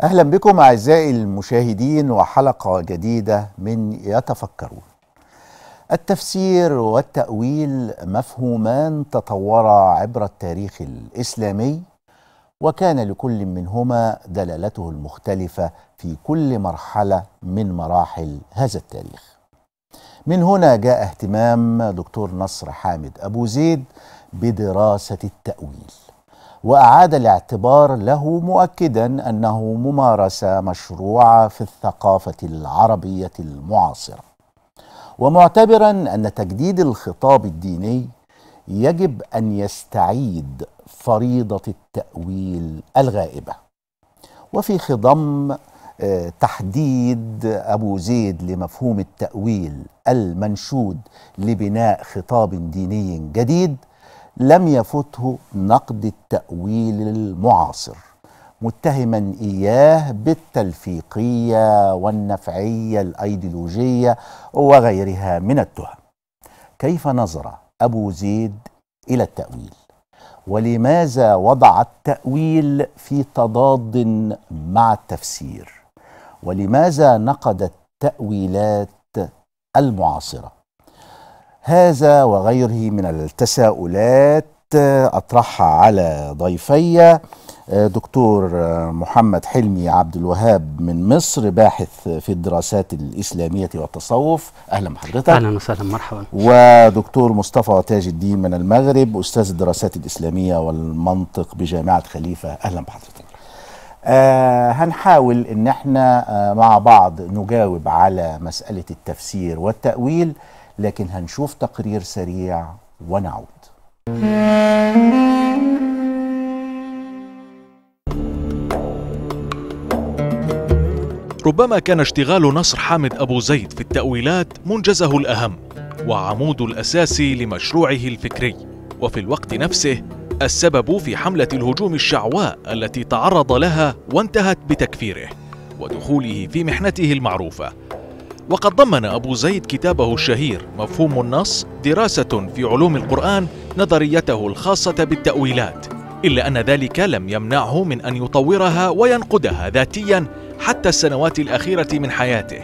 اهلا بكم اعزائي المشاهدين وحلقه جديده من يتفكرون التفسير والتاويل مفهومان تطورا عبر التاريخ الاسلامي وكان لكل منهما دلالته المختلفه في كل مرحله من مراحل هذا التاريخ من هنا جاء اهتمام دكتور نصر حامد ابو زيد بدراسه التاويل واعاد الاعتبار له مؤكدا انه ممارسه مشروعه في الثقافه العربيه المعاصره ومعتبرا ان تجديد الخطاب الديني يجب ان يستعيد فريضه التاويل الغائبه وفي خضم آه، تحديد ابو زيد لمفهوم التاويل المنشود لبناء خطاب ديني جديد لم يفته نقد التأويل المعاصر متهما إياه بالتلفيقية والنفعية الأيديولوجية وغيرها من التهم كيف نظر أبو زيد إلى التأويل ولماذا وضع التأويل في تضاد مع التفسير ولماذا نقد التأويلات المعاصره هذا وغيره من التساؤلات آه، أطرحها على ضيفي آه، دكتور آه، محمد حلمي عبد الوهاب من مصر باحث في الدراسات الإسلامية والتصوف أهلا بحضرتك أهلا وسهلا مرحبا ودكتور مصطفى تاج الدين من المغرب أستاذ الدراسات الإسلامية والمنطق بجامعة خليفة أهلا بحضرتك آه هنحاول ان احنا آه مع بعض نجاوب على مسألة التفسير والتأويل لكن هنشوف تقرير سريع ونعود ربما كان اشتغال نصر حامد أبو زيد في التأويلات منجزه الأهم وعمود الأساسي لمشروعه الفكري وفي الوقت نفسه السبب في حملة الهجوم الشعواء التي تعرض لها وانتهت بتكفيره ودخوله في محنته المعروفة وقد ضمن أبو زيد كتابه الشهير مفهوم النص دراسة في علوم القرآن نظريته الخاصة بالتأويلات إلا أن ذلك لم يمنعه من أن يطورها وينقدها ذاتيا حتى السنوات الأخيرة من حياته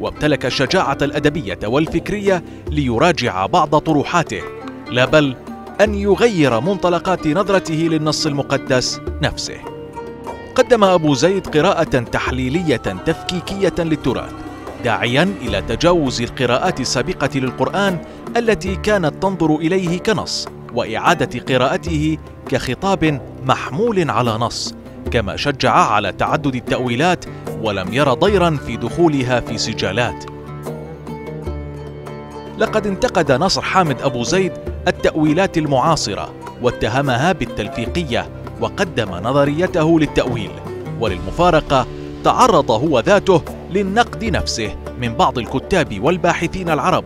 وامتلك الشجاعة الأدبية والفكرية ليراجع بعض طروحاته لا بل أن يغير منطلقات نظرته للنص المقدس نفسه قدم أبو زيد قراءة تحليلية تفكيكية للتراث داعيا إلى تجاوز القراءات السابقة للقرآن التي كانت تنظر إليه كنص وإعادة قراءته كخطاب محمول على نص كما شجع على تعدد التأويلات ولم ير ضيرا في دخولها في سجالات لقد انتقد نصر حامد أبو زيد التأويلات المعاصرة واتهمها بالتلفيقية وقدم نظريته للتأويل وللمفارقة تعرض هو ذاته للنقد نفسه من بعض الكتاب والباحثين العرب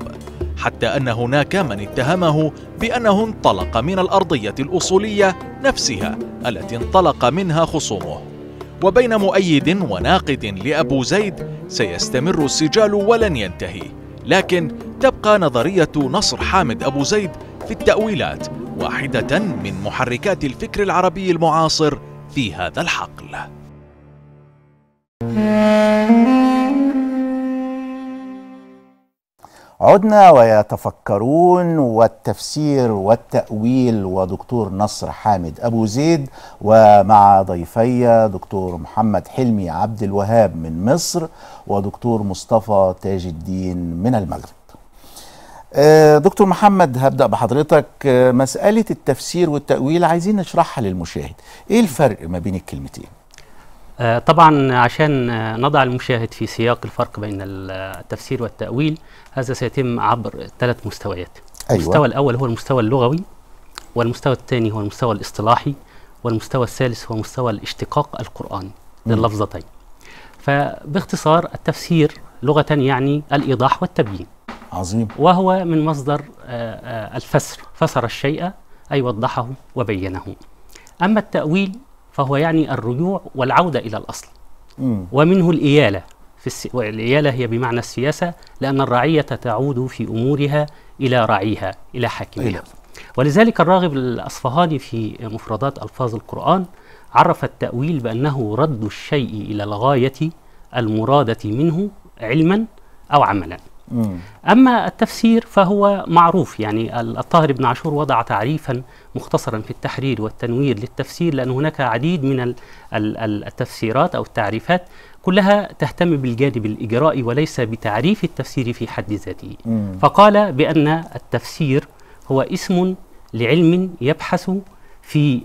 حتى ان هناك من اتهمه بانه انطلق من الارضيه الاصوليه نفسها التي انطلق منها خصومه وبين مؤيد وناقد لابو زيد سيستمر السجال ولن ينتهي لكن تبقى نظريه نصر حامد ابو زيد في التاويلات واحده من محركات الفكر العربي المعاصر في هذا الحقل عدنا ويتفكرون والتفسير والتأويل ودكتور نصر حامد أبو زيد ومع ضيفي دكتور محمد حلمي عبد الوهاب من مصر ودكتور مصطفى تاج الدين من المغرب آه، دكتور محمد هبدأ بحضرتك آه، مسألة التفسير والتأويل عايزين نشرحها للمشاهد إيه الفرق ما بين الكلمتين آه، طبعا عشان نضع المشاهد في سياق الفرق بين التفسير والتأويل هذا سيتم عبر ثلاث مستويات أيوة. المستوى الأول هو المستوى اللغوي والمستوى الثاني هو المستوى الاصطلاحي والمستوى الثالث هو مستوى الاشتقاق القرآني لللفظتين فباختصار التفسير لغة يعني الإيضاح والتبيين عظيم وهو من مصدر آه، آه، الفسر فسر الشيء أي وضحه وبينه أما التأويل فهو يعني الرجوع والعودة إلى الأصل م. ومنه الإيالة في الس... الإيالة هي بمعنى السياسة لأن الرعية تعود في أمورها إلى رعيها إلى حاكمها إيه. ولذلك الراغب الأصفهاني في مفردات ألفاظ القرآن عرف التأويل بأنه رد الشيء إلى الغاية المرادة منه علما أو عملا أما التفسير فهو معروف يعني الطاهر بن عاشور وضع تعريفا مختصرا في التحرير والتنوير للتفسير لأن هناك عديد من التفسيرات أو التعريفات كلها تهتم بالجانب الإجرائي وليس بتعريف التفسير في حد ذاته مم. فقال بأن التفسير هو اسم لعلم يبحث في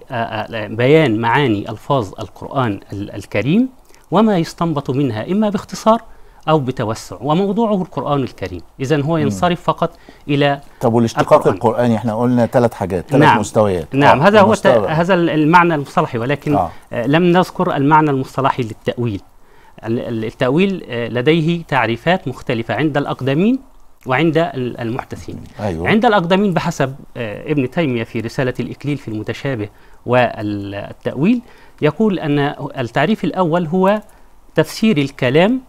بيان معاني ألفاظ القرآن الكريم وما يستنبط منها إما باختصار أو بتوسع وموضوعه القرآن الكريم إذا هو ينصرف فقط إلى طب والاشتقاق القرآني احنا قلنا ثلاث حاجات ثلاث نعم مستويات نعم آه، هذا هو هذا المعنى المصطلحي ولكن آه. آه. لم نذكر المعنى المصطلحي للتأويل التأويل آه، لديه تعريفات مختلفة عند الأقدمين وعند المحدثين أيوة. عند الأقدمين بحسب ابن تيمية في رسالة الإكليل في المتشابه والتأويل يقول أن التعريف الأول هو تفسير الكلام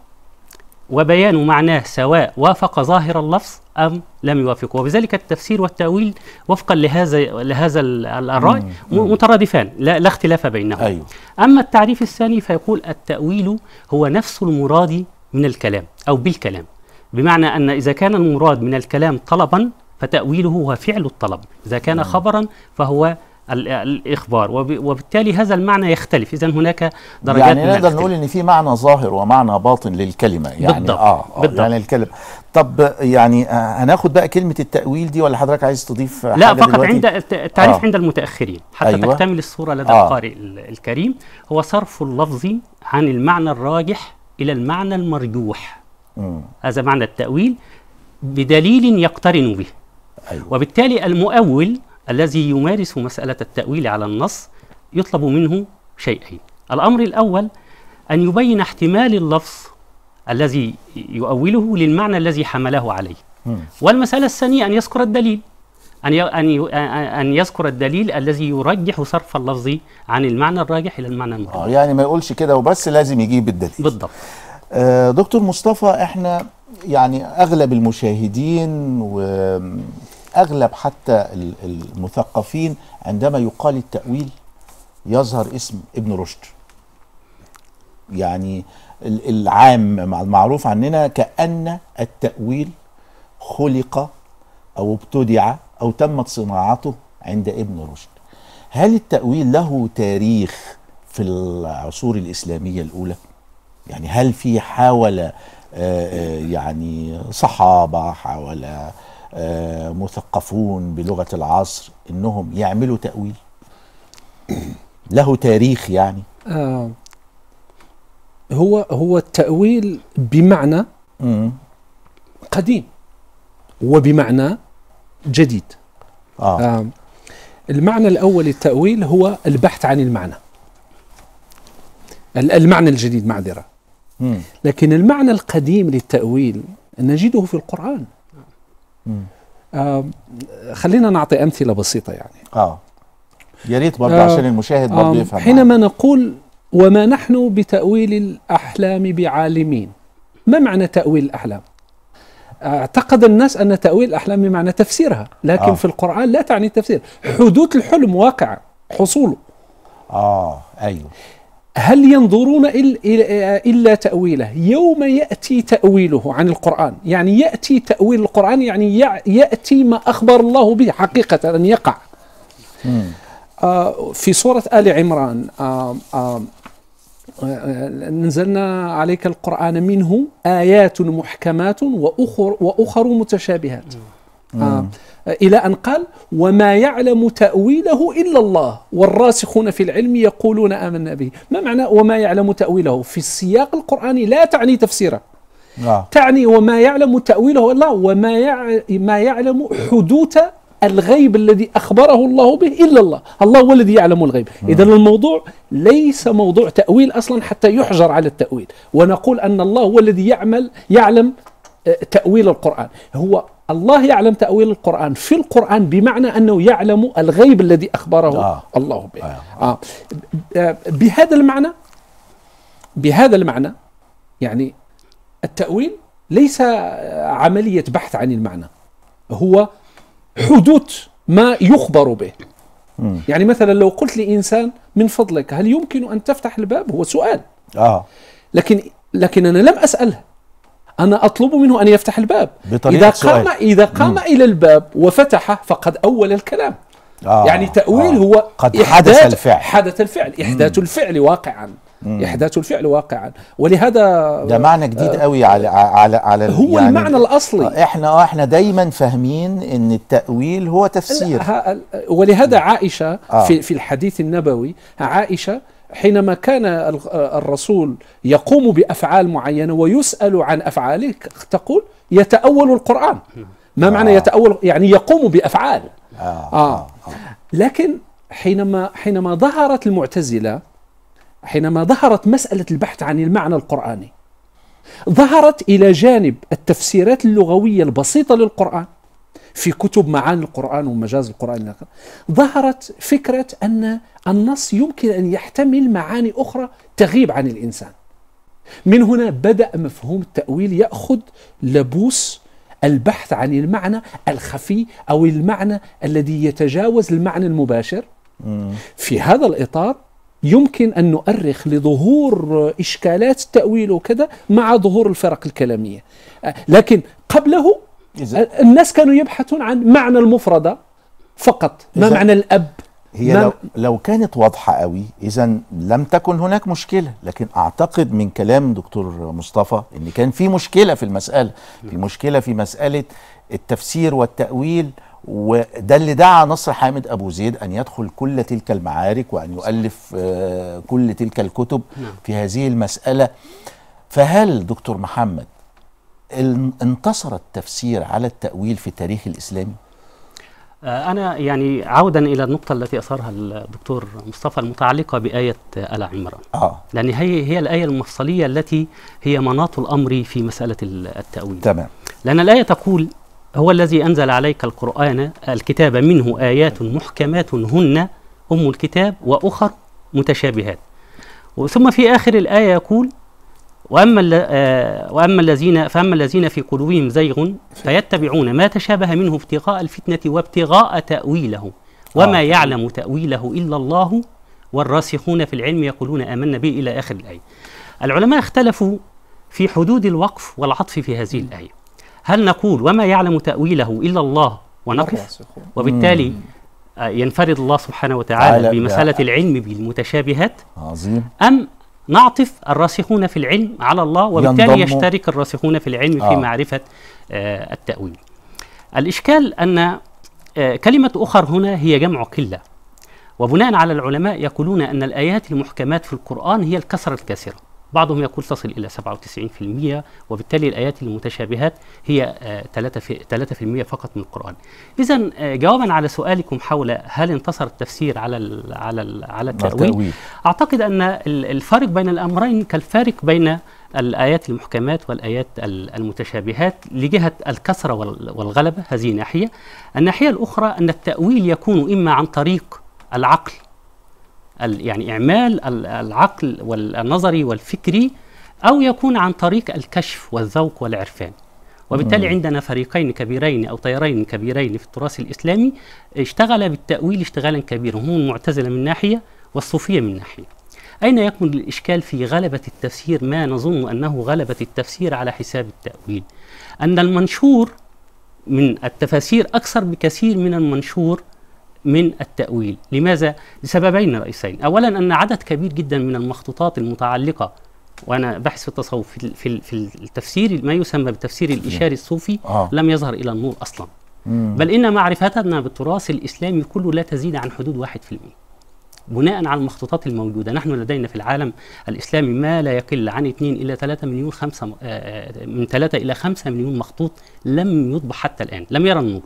وبيان معناه سواء وافق ظاهر اللفظ أم لم يوافقه وبذلك التفسير والتأويل وفقا لهذا لهذا الرأي مترادفان لا, لا اختلاف بينهما أيوه. أما التعريف الثاني فيقول التأويل هو نفس المراد من الكلام أو بالكلام بمعنى أن إذا كان المراد من الكلام طلبا فتأويله هو فعل الطلب إذا كان نعم. خبرا فهو الإخبار وبالتالي هذا المعنى يختلف إذا هناك درجات يعني نقدر نقول إن في معنى ظاهر ومعنى باطن للكلمة يعني بالضبط. آه, آه بالضبط. يعني الكلمة طب يعني هناخد آه، بقى كلمة التأويل دي ولا حضرتك عايز تضيف حاجه لا فقط دلوقتي؟ عند التعريف آه. عند المتأخرين حتى أيوة. تكتمل الصورة لدى آه. القارئ الكريم هو صرف اللفظ عن المعنى الراجح إلى المعنى المرجوح م. هذا معنى التأويل بدليل يقترن به أيوة. وبالتالي المؤول الذي يمارس مسألة التأويل على النص يطلب منه شيئين الأمر الأول أن يبين احتمال اللفظ الذي يؤوله للمعنى الذي حمله عليه والمسألة الثانية أن يذكر الدليل أن أن أن يذكر الدليل الذي يرجح صرف اللفظ عن المعنى الراجح إلى المعنى المرجح. آه، يعني ما يقولش كده وبس لازم يجيب الدليل. بالضبط. آه، دكتور مصطفى احنا يعني أغلب المشاهدين اغلب حتى المثقفين عندما يقال التاويل يظهر اسم ابن رشد يعني العام المعروف عننا كأن التأويل خلق أو ابتدع أو تمت صناعته عند ابن رشد هل التأويل له تاريخ في العصور الإسلامية الأولى؟ يعني هل في حاول آه، آه، يعني صحابة حاول آه، مثقفون بلغه العصر انهم يعملوا تاويل له تاريخ يعني آه هو هو التاويل بمعنى قديم وبمعنى جديد آه. آه، المعنى الاول للتاويل هو البحث عن المعنى المعنى الجديد معذره لكن المعنى القديم للتاويل نجده في القران آه خلينا نعطي امثله بسيطه يعني اه يا ريت برضه آه عشان المشاهد برضه آه يفهم حينما معنا. يعني. نقول وما نحن بتاويل الاحلام بعالمين ما معنى تاويل الاحلام اعتقد الناس ان تاويل الاحلام بمعنى تفسيرها لكن آه. في القران لا تعني التفسير حدوث الحلم واقع حصوله اه ايوه هل ينظرون إلا تأويله يوم يأتي تأويله عن القرآن يعني يأتي تأويل القرآن يعني يأتي ما أخبر الله به حقيقة أن يقع آه، في سورة آل عمران آه، آه، نزلنا عليك القرآن منه آيات محكمات وأخر, وأخر متشابهات إلى أن قال وما يعلم تأويله إلا الله والراسخون في العلم يقولون آمنا به ما معنى وما يعلم تأويله في السياق القرآني لا تعني تفسيره لا. نعم. تعني وما يعلم تأويله الله وما ما يعلم حدوث الغيب الذي أخبره الله به إلا الله الله هو الذي يعلم الغيب نعم. إذا الموضوع ليس موضوع تأويل أصلا حتى يحجر على التأويل ونقول أن الله هو الذي يعمل يعلم تأويل القرآن هو الله يعلم تأويل القرآن في القرآن بمعنى أنه يعلم الغيب الذي أخبره آه. الله به آه. آه. بهذا المعنى بهذا المعنى يعني التأويل ليس عملية بحث عن المعنى هو حدوث ما يخبر به يعني مثلا لو قلت لإنسان من فضلك هل يمكن أن تفتح الباب هو سؤال آه. لكن لكن أنا لم أسأله أنا أطلب منه أن يفتح الباب إذا سؤال. قام إذا قام مم. إلى الباب وفتحه فقد أول الكلام آه يعني تأويل آه. هو قد حدث الفعل حدث الفعل إحداث مم. الفعل واقعا احداث الفعل واقعا ولهذا ده معنى جديد آه، قوي على على على هو يعني المعنى الاصلي آه، احنا آه، احنا دايما فاهمين ان التاويل هو تفسير ولهذا عائشه آه. في في الحديث النبوي عائشه حينما كان الرسول يقوم بافعال معينه ويسال عن افعاله تقول يتاول القران ما آه. معنى آه. يتاول يعني يقوم بافعال آه، آه،, آه. آه. لكن حينما حينما ظهرت المعتزله حينما ظهرت مساله البحث عن المعنى القراني ظهرت الى جانب التفسيرات اللغويه البسيطه للقران في كتب معاني القرآن ومجاز القرآن ظهرت فكرة أن النص يمكن أن يحتمل معاني أخرى تغيب عن الإنسان من هنا بدأ مفهوم التأويل يأخذ لبوس البحث عن المعنى الخفي أو المعنى الذي يتجاوز المعنى المباشر في هذا الإطار يمكن أن نؤرخ لظهور إشكالات التأويل وكذا مع ظهور الفرق الكلامية لكن قبله الناس كانوا يبحثون عن معنى المفردة فقط ما معنى الأب هي لو, لو كانت واضحة قوي إذا لم تكن هناك مشكلة لكن أعتقد من كلام دكتور مصطفى أن كان في مشكلة في المسألة في مشكلة في مسألة التفسير والتأويل وده اللي دعا نصر حامد أبو زيد أن يدخل كل تلك المعارك وأن يؤلف آه، كل تلك الكتب نعم. في هذه المسألة فهل دكتور محمد انتصر التفسير على التأويل في التاريخ الإسلامي؟ آه، أنا يعني عودا إلى النقطة التي أثارها الدكتور مصطفى المتعلقة بآية آل عمران آه. لأن هي هي الآية المفصلية التي هي مناط الأمر في مسألة التأويل تمام لأن الآية تقول هو الذي أنزل عليك القرآن الكتاب منه آيات محكمات هن أم الكتاب وأخر متشابهات ثم في آخر الآية يقول واما آه، واما الذين فاما الذين في قلوبهم زيغ فيتبعون ما تشابه منه ابتغاء الفتنه وابتغاء تاويله وما آه. يعلم تاويله الا الله والراسخون في العلم يقولون امنا به الى اخر الايه. العلماء اختلفوا في حدود الوقف والعطف في هذه الايه. هل نقول وما يعلم تاويله الا الله ونقف وبالتالي آه، ينفرد الله سبحانه وتعالى بمساله العلم بالمتشابهات عظيم ام نعطف الراسخون في العلم على الله وبالتالي يشترك الراسخون في العلم آه. في معرفة آه التأويل الإشكال أن آه كلمة أخر هنا هي جمع قلة وبناء على العلماء يقولون أن الآيات المحكمات في القرآن هي الكسرة الكاسرة بعضهم يقول تصل إلى 97% وبالتالي الآيات المتشابهات هي 3% آه، فقط من القرآن إذا آه، جوابا على سؤالكم حول هل انتصر التفسير على ال على ال على التأويل أعتقد أن الفارق بين الأمرين كالفارق بين الآيات المحكمات والآيات المتشابهات لجهة الكثرة والغلبة هذه ناحية الناحية الأخرى أن التأويل يكون إما عن طريق العقل يعني إعمال العقل والنظري والفكري أو يكون عن طريق الكشف والذوق والعرفان وبالتالي مم. عندنا فريقين كبيرين أو طيرين كبيرين في التراث الإسلامي اشتغل بالتأويل اشتغالا كبيرا هم المعتزلة من ناحية والصوفية من ناحية أين يكمن الإشكال في غلبة التفسير ما نظن أنه غلبة التفسير على حساب التأويل أن المنشور من التفاسير أكثر بكثير من المنشور من التأويل لماذا؟ لسببين رئيسين أولا أن عدد كبير جدا من المخطوطات المتعلقة وانا بحث في التصوف في في, في التفسير ما يسمى بالتفسير الاشاري الصوفي آه. لم يظهر الى النور اصلا مم. بل ان معرفتنا بالتراث الاسلامي كله لا تزيد عن حدود 1% بناء على المخطوطات الموجوده نحن لدينا في العالم الاسلامي ما لا يقل عن 2 الى 3 مليون 5 آه، آه، من 3 الى 5 مليون مخطوط لم يطبع حتى الان لم يرى النور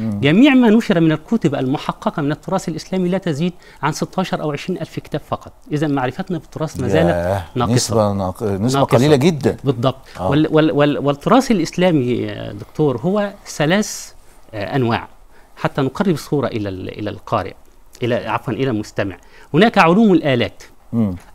جميع ما نشر من الكتب المحققة من التراث الإسلامي لا تزيد عن 16 أو 20 ألف كتاب فقط إذا معرفتنا بالتراث ما زالت ناقصة نسبة, ناق... نسبة ناقصة. قليلة جدا بالضبط آه. وال... وال... وال... والتراث الإسلامي دكتور هو ثلاث آه، أنواع حتى نقرب الصورة إلى إلى القارئ إلى عفوا إلى المستمع هناك علوم الآلات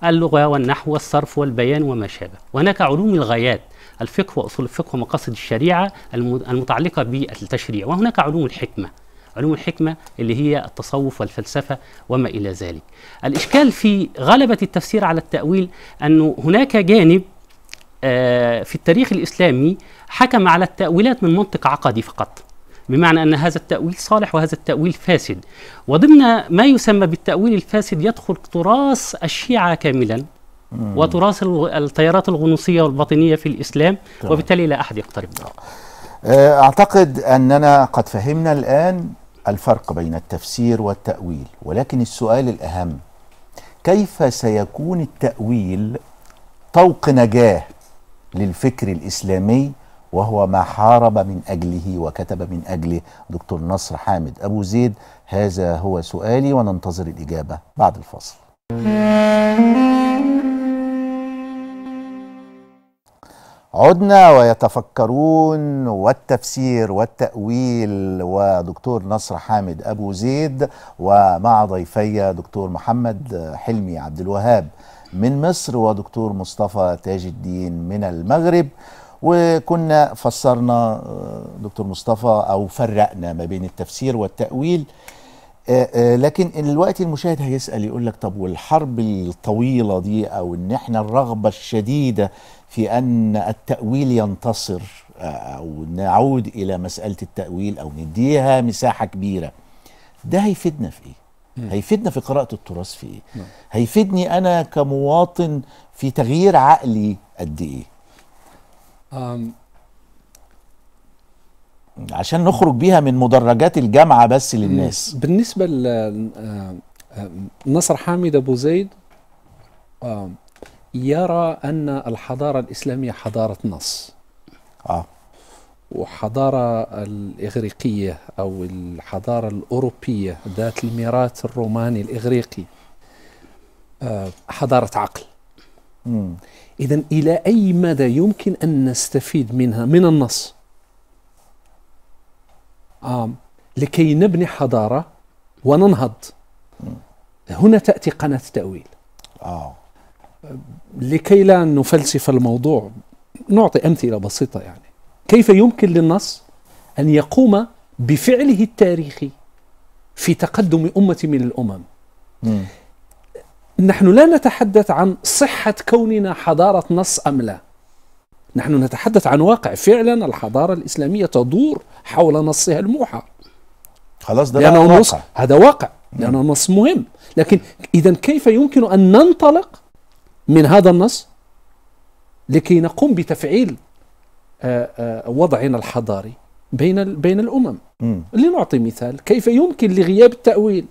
اللغة والنحو والصرف والبيان وما شابه وهناك علوم الغايات الفقه وأصول الفقه ومقاصد الشريعة المتعلقة بالتشريع وهناك علوم الحكمة علوم الحكمة اللي هي التصوف والفلسفة وما إلى ذلك الإشكال في غلبة التفسير على التأويل أنه هناك جانب آه، في التاريخ الإسلامي حكم على التأويلات من منطق عقدي فقط بمعنى أن هذا التأويل صالح وهذا التأويل فاسد وضمن ما يسمى بالتأويل الفاسد يدخل تراث الشيعة كاملا وتراث التيارات الغنوصية والباطنية في الإسلام طبعا. وبالتالي لا أحد يقترب آه، أعتقد أننا قد فهمنا الآن الفرق بين التفسير والتأويل ولكن السؤال الأهم كيف سيكون التأويل طوق نجاة للفكر الإسلامي وهو ما حارب من أجله وكتب من أجله دكتور نصر حامد أبو زيد هذا هو سؤالي وننتظر الإجابة بعد الفصل عدنا ويتفكرون والتفسير والتأويل ودكتور نصر حامد أبو زيد ومع ضيفي دكتور محمد حلمي عبد الوهاب من مصر ودكتور مصطفى تاج الدين من المغرب وكنا فسرنا آه، دكتور مصطفى أو فرقنا ما بين التفسير والتأويل آه، آه، لكن الوقت المشاهد هيسأل يقول لك طب والحرب الطويلة دي أو إن إحنا الرغبة الشديدة في أن التأويل ينتصر آه، أو نعود إلى مسألة التأويل أو نديها مساحة كبيرة ده هيفيدنا في إيه؟ هيفيدنا في قراءة التراث في إيه؟ نعم. هيفيدني أنا كمواطن في تغيير عقلي قد إيه؟ عشان نخرج بيها من مدرجات الجامعة بس للناس بالنسبة لنصر آه، آه، حامد أبو زيد يرى أن الحضارة الإسلامية حضارة نص آه. وحضارة الإغريقية أو الحضارة الأوروبية ذات الميراث الروماني الإغريقي آه، حضارة عقل إذا إلى أي مدى يمكن أن نستفيد منها من النص آه. لكي نبني حضارة وننهض هنا تأتي قناة التأويل آه. لكي لا نفلسف الموضوع نعطي أمثلة بسيطة يعني كيف يمكن للنص أن يقوم بفعله التاريخي في تقدم أمة من الأمم م. نحن لا نتحدث عن صحة كوننا حضارة نص أم لا نحن نتحدث عن واقع فعلا الحضارة الإسلامية تدور حول نصها الموحى خلاص ده لأنه واقع. نص هذا واقع لأنه نص مهم لكن إذا كيف يمكن أن ننطلق من هذا النص لكي نقوم بتفعيل آه، آه، وضعنا الحضاري بين بين الامم م. لنعطي مثال كيف يمكن لغياب التاويل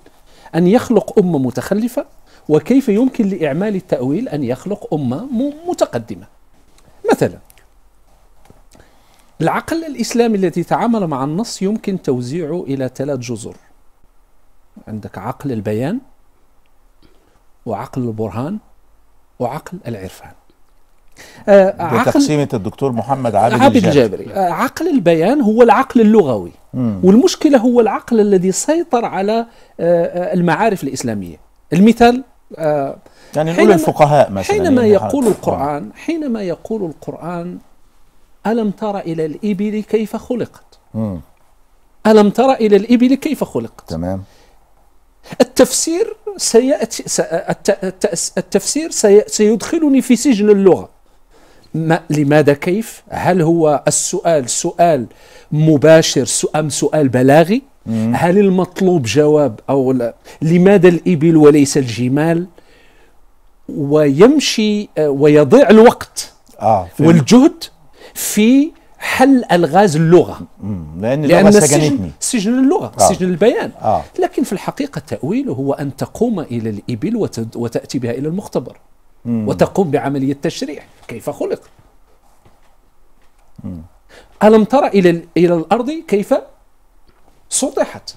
ان يخلق امه متخلفه وكيف يمكن لاعمال التاويل ان يخلق امه متقدمه مثلا العقل الاسلامي الذي تعامل مع النص يمكن توزيعه الى ثلاث جزر عندك عقل البيان وعقل البرهان وعقل العرفان آه، بتقسيمه تقسيمة الدكتور محمد عابد, عابد الجابري, الجابري. آه، عقل البيان هو العقل اللغوي مم. والمشكلة هو العقل الذي سيطر على آه، المعارف الإسلامية المثال يعني نقول الفقهاء مثلا حينما يعني يقول نعم. القرآن حينما يقول القرآن ألم تر إلى الإبل كيف خلقت مم. ألم تر إلى الإبل كيف خلقت تمام التفسير سيأتي التفسير سيدخلني في سجن اللغة ما لماذا كيف هل هو السؤال سؤال مباشر أم سؤال بلاغي هل المطلوب جواب أو لا لماذا الإبل وليس الجمال ويمشي آه، ويضيع الوقت آه والجهد في حل الغاز اللغه لان, لأن اللغه سجنتني سجن اللغه آه. سجن البيان آه. لكن في الحقيقه التاويل هو ان تقوم الى الابل وتاتي بها الى المختبر مم. وتقوم بعمليه تشريح كيف خلق مم. الم ترى الى الى الارض كيف سطحت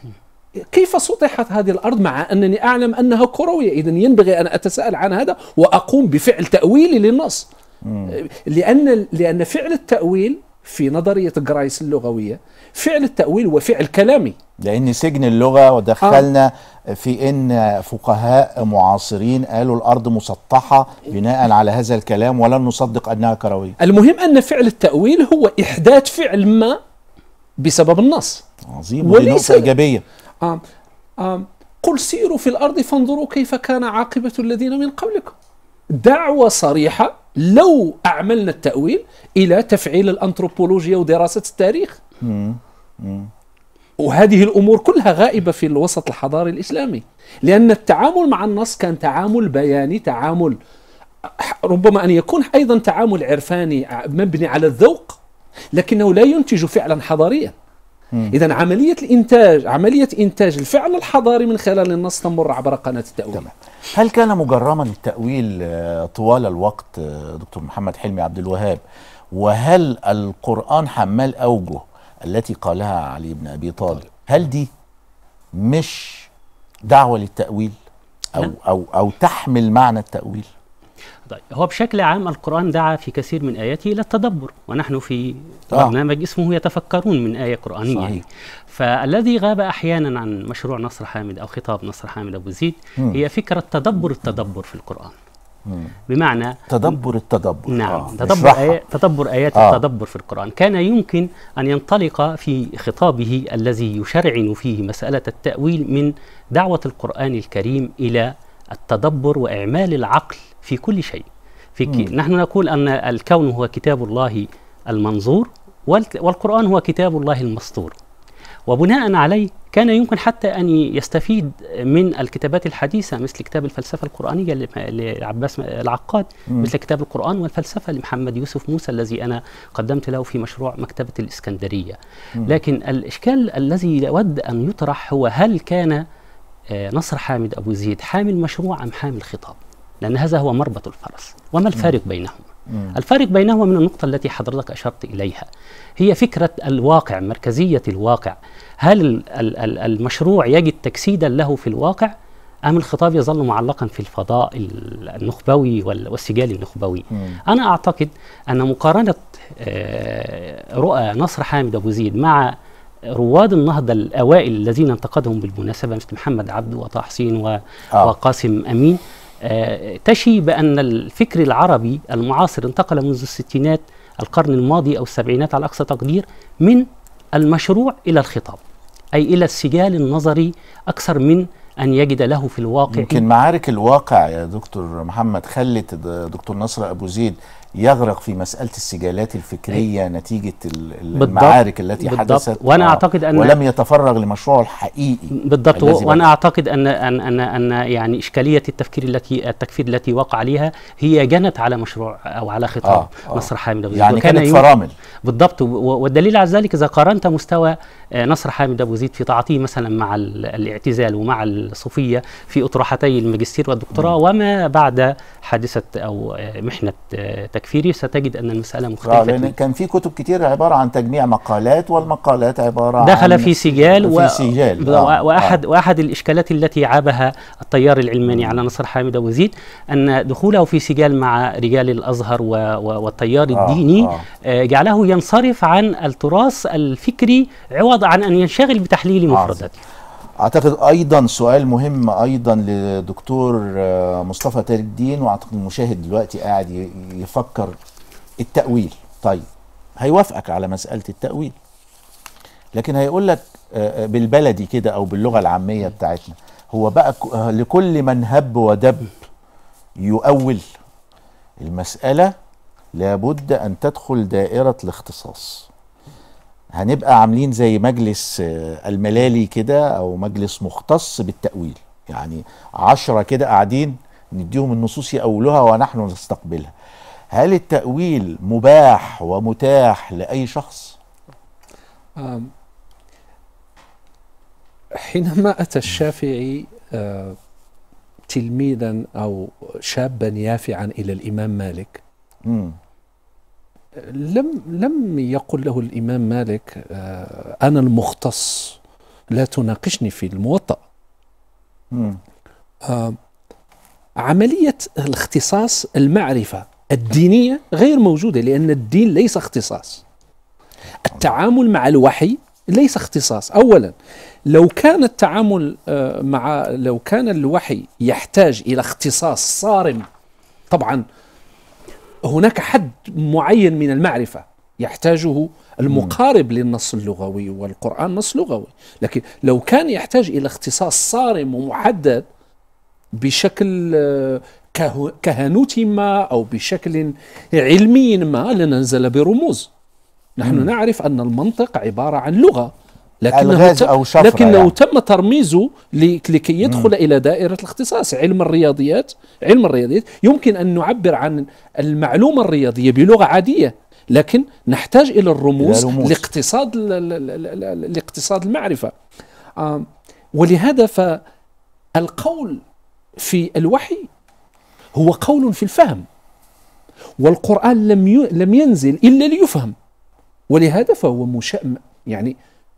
كيف سطحت هذه الارض مع انني اعلم انها كرويه اذا ينبغي ان اتساءل عن هذا واقوم بفعل تاويلي للنص مم. لان لان فعل التاويل في نظرية جرايس اللغوية فعل التأويل هو فعل كلامي لأن سجن اللغة ودخلنا آه. في أن فقهاء معاصرين قالوا الأرض مسطحة بناء على هذا الكلام ولن نصدق أنها كروية المهم أن فعل التأويل هو إحداث فعل ما بسبب النص عظيم وليس إيجابية آه. آه. قل سيروا في الأرض فانظروا كيف كان عاقبة الذين من قبلكم دعوة صريحة لو أعملنا التأويل إلى تفعيل الأنثروبولوجيا ودراسة التاريخ وهذه الأمور كلها غائبة في الوسط الحضاري الإسلامي لأن التعامل مع النص كان تعامل بياني تعامل ربما أن يكون أيضا تعامل عرفاني مبني على الذوق لكنه لا ينتج فعلا حضاريا إذا عملية الإنتاج عملية إنتاج الفعل الحضاري من خلال النص تمر عبر قناة التأويل هل كان مجرما التأويل آه، طوال الوقت آه، دكتور محمد حلمي عبد الوهاب وهل القرآن حمال أوجه التي قالها علي بن أبي طالب هل دي مش دعوة للتأويل أو, نعم. أو, أو تحمل معنى التأويل طيب هو بشكل عام القرآن دعا في كثير من آياته إلى التدبر ونحن في آه. برنامج اسمه يتفكرون من آية قرآنية صحيح. فالذي غاب أحيانا عن مشروع نصر حامد أو خطاب نصر حامد أبو زيد م. هي فكرة تدبر التدبر في القرآن بمعنى تدبر التدبر نعم آه. تدبر, آيات تدبر آيات آه. التدبر في القرآن كان يمكن أن ينطلق في خطابه الذي يشرعن فيه مسألة التأويل من دعوة القرآن الكريم إلى التدبر وإعمال العقل في كل شيء في كي نحن نقول أن الكون هو كتاب الله المنظور والقرآن هو كتاب الله المسطور وبناء عليه كان يمكن حتى أن يستفيد من الكتابات الحديثة مثل كتاب الفلسفة القرآنية لعباس العقاد مم. مثل كتاب القرآن والفلسفة لمحمد يوسف موسى الذي أنا قدمت له في مشروع مكتبة الإسكندرية مم. لكن الإشكال الذي يود أن يطرح هو هل كان آه، نصر حامد أبو زيد حامل مشروع أم حامل خطاب لأن هذا هو مربط الفرس وما الفارق بينهما؟ الفارق بينهما من النقطة التي حضرتك أشرت إليها هي فكرة الواقع مركزية الواقع هل المشروع يجد تجسيدا له في الواقع أم الخطاب يظل معلقا في الفضاء النخبوي والسجال النخبوي مم. أنا أعتقد أن مقارنة آه، رؤى نصر حامد أبو زيد مع رواد النهضة الأوائل الذين انتقدهم بالمناسبة مثل محمد عبد وطه حسين آه. وقاسم أمين تشي بأن الفكر العربي المعاصر انتقل منذ الستينات القرن الماضي أو السبعينات على أقصى تقدير من المشروع إلى الخطاب أي إلى السجال النظري أكثر من أن يجد له في الواقع يمكن معارك الواقع يا دكتور محمد خلت دكتور نصر أبو زيد يغرق في مساله السجالات الفكريه نتيجه المعارك التي بالضبط حدثت وانا آه، اعتقد ان ولم يتفرغ لمشروعه الحقيقي بالضبط وانا اعتقد ان ان ان, أن يعني اشكاليه التفكير التي التكفير التي وقع عليها هي جنت على مشروع او على خطاب آه آه نصر حامد ابو زيد يعني كانت فرامل بالضبط والدليل على ذلك اذا قارنت مستوى آه، نصر حامد ابو زيد في تعاطيه مثلا مع الاعتزال ومع الصوفيه في اطروحتي الماجستير والدكتوراه وما بعد حادثه او آه، محنه تكفير التكفيري ستجد أن المسألة آه، مختلفة لأن كان في كتب كتير عبارة عن تجميع مقالات والمقالات عبارة دخل عن في سجال و... في سجال آه. وأحد آه. وأحد الإشكالات التي عابها التيار العلماني على نصر حامد أبو زيد أن دخوله في سجال مع رجال الأزهر و... و... والتيار آه. الديني آه. آه جعله ينصرف عن التراث الفكري عوض عن أن ينشغل بتحليل مفرداته اعتقد ايضا سؤال مهم ايضا لدكتور آه، مصطفى تاج الدين واعتقد المشاهد دلوقتي قاعد يفكر التاويل طيب هيوافقك على مساله التاويل لكن هيقول لك آه، آه، بالبلدي كده او باللغه العاميه بتاعتنا هو بقى لكل من هب ودب يؤول المساله لابد ان تدخل دائره الاختصاص هنبقى عاملين زي مجلس آه، الملالي كده او مجلس مختص بالتاويل يعني عشرة كده قاعدين نديهم النصوص يقولوها ونحن نستقبلها هل التأويل مباح ومتاح لأي شخص؟ حينما أتى الشافعي آه، تلميذا أو شابا يافعا إلى الإمام مالك لم لم يقل له الامام مالك آه، انا المختص لا تناقشني في الموطأ آه، عملية الاختصاص المعرفة الدينية غير موجودة لأن الدين ليس اختصاص التعامل مع الوحي ليس اختصاص أولا لو كان التعامل آه، مع لو كان الوحي يحتاج إلى اختصاص صارم طبعا هناك حد معين من المعرفة يحتاجه المقارب للنص اللغوي والقرآن نص لغوي لكن لو كان يحتاج إلى اختصاص صارم ومحدد بشكل آه، كهنوت ما أو بشكل علمي ما لننزل برموز نحن مم. نعرف أن المنطق عبارة عن لغة لكنه تم أو شفرة لكنه يعني. تم ترميزه لكي يدخل مم. إلى دائرة الاختصاص علم الرياضيات علم الرياضيات يمكن أن نعبر عن المعلومة الرياضية بلغة عادية لكن نحتاج إلى الرموز لاقتصاد لاقتصاد المعرفة ولهذا فالقول في الوحي هو قول في الفهم والقرآن لم لم ينزل إلا ليفهم ولهذا فهو مش يعني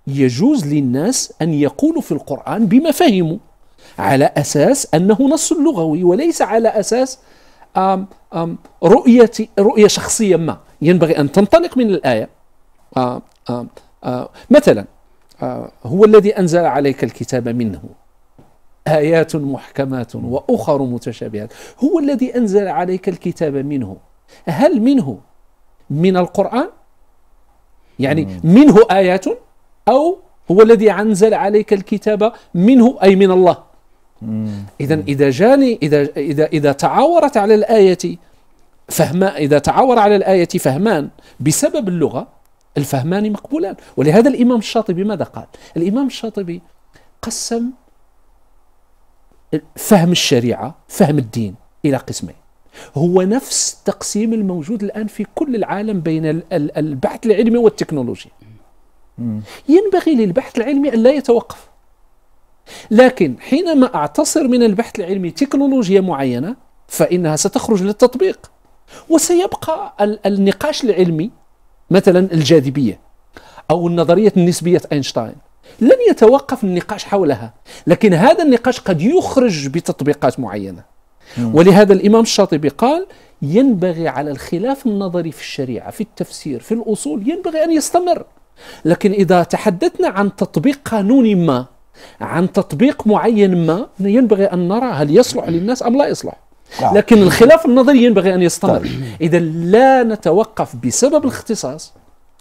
يجوز للناس أن يقولوا في القرآن بما فهموا على أساس أنه نص لغوي وليس على أساس آم آم رؤية, رؤية شخصية ما ينبغي أن تنطلق من الآية آم آه، آم آه، آم آه، مثلا هو الذي أنزل عليك الكتاب منه آيات محكمات وأخر متشابهات هو الذي أنزل عليك الكتاب منه هل منه من القرآن يعني منه آيات أو هو الذي أنزل عليك الكتاب منه أي من الله إذا إذا جاني إذا إذا إذا تعاورت على الآية فهما إذا تعاور على الآية فهمان بسبب اللغة الفهمان مقبولان ولهذا الإمام الشاطبي ماذا قال الإمام الشاطبي قسم فهم الشريعة فهم الدين إلى قسمين هو نفس التقسيم الموجود الآن في كل العالم بين البحث العلمي والتكنولوجيا ينبغي للبحث العلمي أن لا يتوقف لكن حينما أعتصر من البحث العلمي تكنولوجيا معينة فإنها ستخرج للتطبيق وسيبقى النقاش العلمي مثلا الجاذبية أو النظريه النسبيه أينشتاين لن يتوقف النقاش حولها لكن هذا النقاش قد يخرج بتطبيقات معينة ولهذا الإمام الشاطبي قال ينبغي على الخلاف النظري في الشريعة في التفسير في الأصول ينبغي أن يستمر لكن إذا تحدثنا عن تطبيق قانون ما عن تطبيق معين ما ينبغي أن نرى هل يصلح للناس أم لا يصلح نعم. لكن الخلاف النظري ينبغي أن يستمر طيب. إذا لا نتوقف بسبب الاختصاص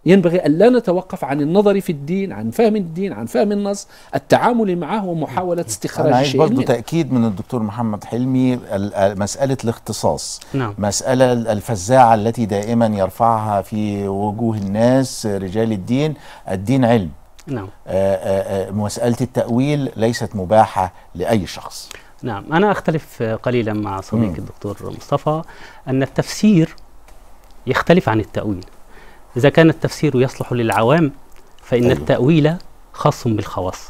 ينبغي أن لا نتوقف عن النظر في الدين عن فهم الدين عن فهم النص التعامل معه ومحاولة استخراج أنا شيء برضو تأكيد من الدكتور محمد حلمي مسألة الاختصاص نعم. مسألة الفزاعة التي دائما يرفعها في وجوه الناس رجال الدين الدين علم نعم. آه، آه، آه، مسألة التأويل ليست مباحة لأي شخص نعم أنا أختلف قليلا مع صديقي الدكتور مصطفى أن التفسير يختلف عن التأويل إذا كان التفسير يصلح للعوام فإن أيوه. التأويل خاص بالخواص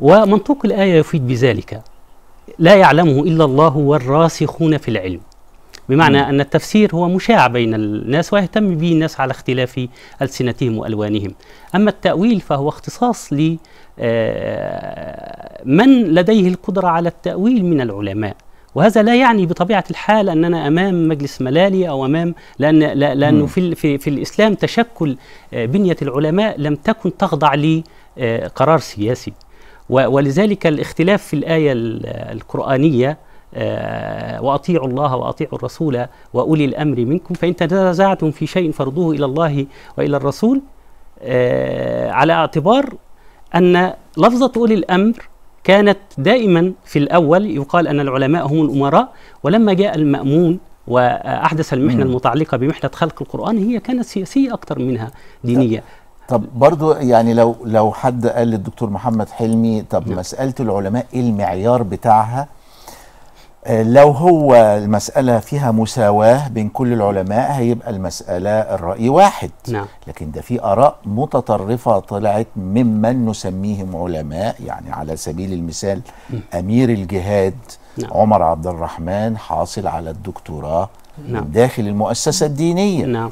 ومنطوق الآية يفيد بذلك لا يعلمه إلا الله والراسخون في العلم بمعنى م. أن التفسير هو مشاع بين الناس ويهتم به الناس على اختلاف ألسنتهم وألوانهم أما التأويل فهو اختصاص لمن آه، من لديه القدرة على التأويل من العلماء وهذا لا يعني بطبيعه الحال اننا امام مجلس ملالي او امام لان لانه في في, في الاسلام تشكل آه، بنيه العلماء لم تكن تخضع لقرار آه، سياسي ولذلك الاختلاف في الايه القرانيه آه، واطيعوا الله واطيعوا الرسول واولي الامر منكم فان تنازعتم في شيء فردوه الى الله والى الرسول على اعتبار ان لفظه اولي الامر كانت دائما في الأول يقال أن العلماء هم الأمراء ولما جاء المأمون وأحدث المحنة المتعلقة بمحنة خلق القرآن هي كانت سياسية أكثر منها دينية طب برضو يعني لو لو حد قال للدكتور محمد حلمي طب نعم. مسألة العلماء إيه المعيار بتاعها آه، لو هو المسألة فيها مساواة بين كل العلماء هيبقى المسألة الرأي واحد نعم. لكن ده في آراء متطرفة طلعت ممن نسميهم علماء يعني على سبيل المثال م. أمير الجهاد نعم. عمر عبد الرحمن حاصل على الدكتوراه نعم. داخل المؤسسة الدينية نعم.